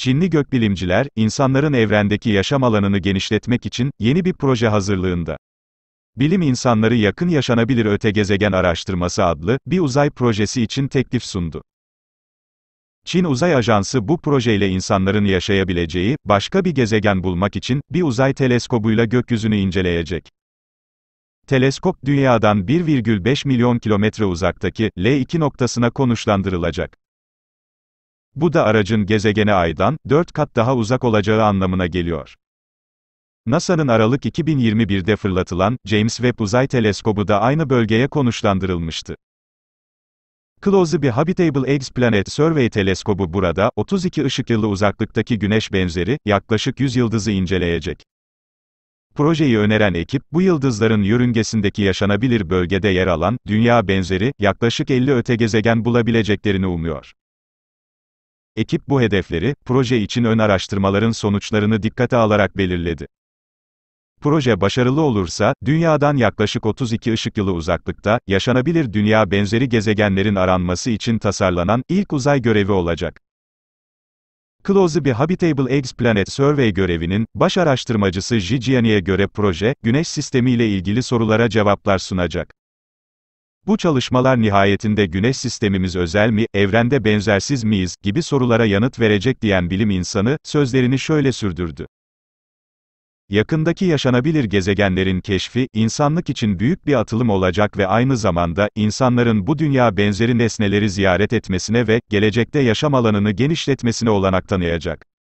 Çinli gökbilimciler, insanların evrendeki yaşam alanını genişletmek için yeni bir proje hazırlığında. Bilim insanları yakın yaşanabilir öte gezegen araştırması adlı bir uzay projesi için teklif sundu. Çin Uzay Ajansı bu projeyle insanların yaşayabileceği başka bir gezegen bulmak için bir uzay teleskobuyla gökyüzünü inceleyecek. Teleskop dünyadan 1,5 milyon kilometre uzaktaki L2 noktasına konuşlandırılacak. Bu da aracın gezegene Ay'dan 4 kat daha uzak olacağı anlamına geliyor. NASA'nın Aralık 2021'de fırlatılan James Webb Uzay Teleskobu da aynı bölgeye konuşlandırılmıştı. Close bir Habitable Exoplanet Survey teleskobu burada 32 ışık yılı uzaklıktaki güneş benzeri yaklaşık 100 yıldızı inceleyecek. Projeyi öneren ekip, bu yıldızların yörüngesindeki yaşanabilir bölgede yer alan, dünya benzeri, yaklaşık 50 öte gezegen bulabileceklerini umuyor. Ekip bu hedefleri, proje için ön araştırmaların sonuçlarını dikkate alarak belirledi. Proje başarılı olursa, Dünya'dan yaklaşık 32 ışık yılı uzaklıkta, yaşanabilir dünya benzeri gezegenlerin aranması için tasarlanan, ilk uzay görevi olacak. bir Habitable Eggs Planet Survey görevinin, baş araştırmacısı Jijiani'ye göre proje, Güneş sistemi ile ilgili sorulara cevaplar sunacak. Bu çalışmalar nihayetinde güneş sistemimiz özel mi, evrende benzersiz miyiz, gibi sorulara yanıt verecek diyen bilim insanı, sözlerini şöyle sürdürdü. Yakındaki yaşanabilir gezegenlerin keşfi, insanlık için büyük bir atılım olacak ve aynı zamanda, insanların bu dünya benzeri nesneleri ziyaret etmesine ve, gelecekte yaşam alanını genişletmesine olanak tanıyacak.